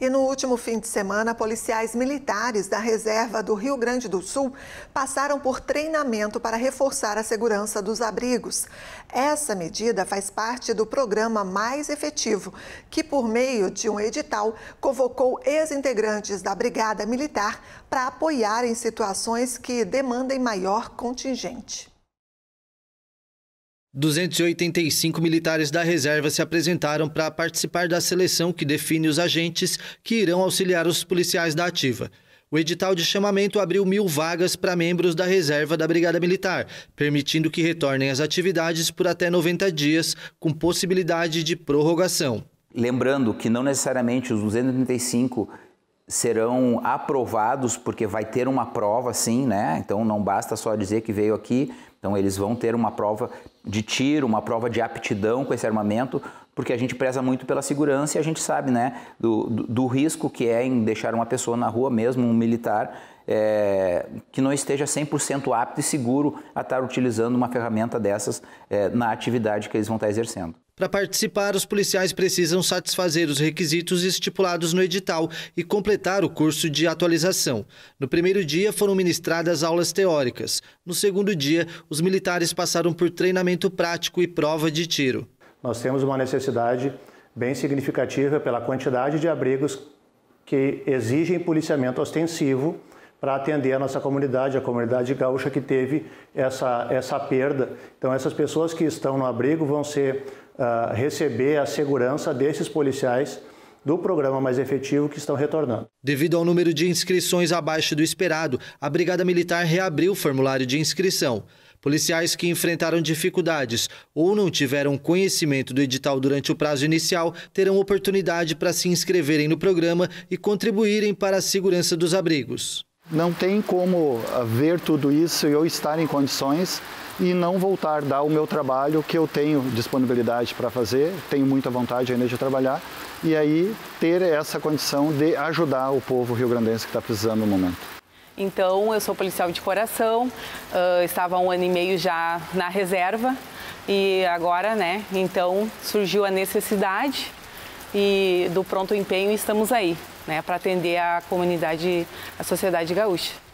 E no último fim de semana, policiais militares da reserva do Rio Grande do Sul passaram por treinamento para reforçar a segurança dos abrigos. Essa medida faz parte do programa Mais Efetivo, que, por meio de um edital, convocou ex-integrantes da Brigada Militar para apoiar em situações que demandem maior contingente. 285 militares da reserva se apresentaram para participar da seleção que define os agentes que irão auxiliar os policiais da ativa. O edital de chamamento abriu mil vagas para membros da reserva da Brigada Militar, permitindo que retornem às atividades por até 90 dias, com possibilidade de prorrogação. Lembrando que não necessariamente os 235 serão aprovados, porque vai ter uma prova, sim, né? Então não basta só dizer que veio aqui. Então eles vão ter uma prova de tiro, uma prova de aptidão com esse armamento, porque a gente preza muito pela segurança e a gente sabe, né, do, do, do risco que é em deixar uma pessoa na rua, mesmo um militar, é, que não esteja 100% apto e seguro a estar utilizando uma ferramenta dessas é, na atividade que eles vão estar exercendo. Para participar, os policiais precisam satisfazer os requisitos estipulados no edital e completar o curso de atualização. No primeiro dia, foram ministradas aulas teóricas. No segundo dia, os militares passaram por treinamento prático e prova de tiro. Nós temos uma necessidade bem significativa pela quantidade de abrigos que exigem policiamento ostensivo para atender a nossa comunidade, a comunidade gaúcha que teve essa, essa perda. Então, essas pessoas que estão no abrigo vão ser ah, receber a segurança desses policiais do programa mais efetivo que estão retornando. Devido ao número de inscrições abaixo do esperado, a Brigada Militar reabriu o formulário de inscrição. Policiais que enfrentaram dificuldades ou não tiveram conhecimento do edital durante o prazo inicial terão oportunidade para se inscreverem no programa e contribuírem para a segurança dos abrigos não tem como ver tudo isso e eu estar em condições e não voltar dar o meu trabalho que eu tenho disponibilidade para fazer, tenho muita vontade ainda de trabalhar e aí ter essa condição de ajudar o povo rio-grandense que está precisando no momento. Então, eu sou policial de coração, uh, estava um ano e meio já na reserva e agora, né, então surgiu a necessidade e do pronto empenho estamos aí, né, para atender a comunidade, a sociedade gaúcha.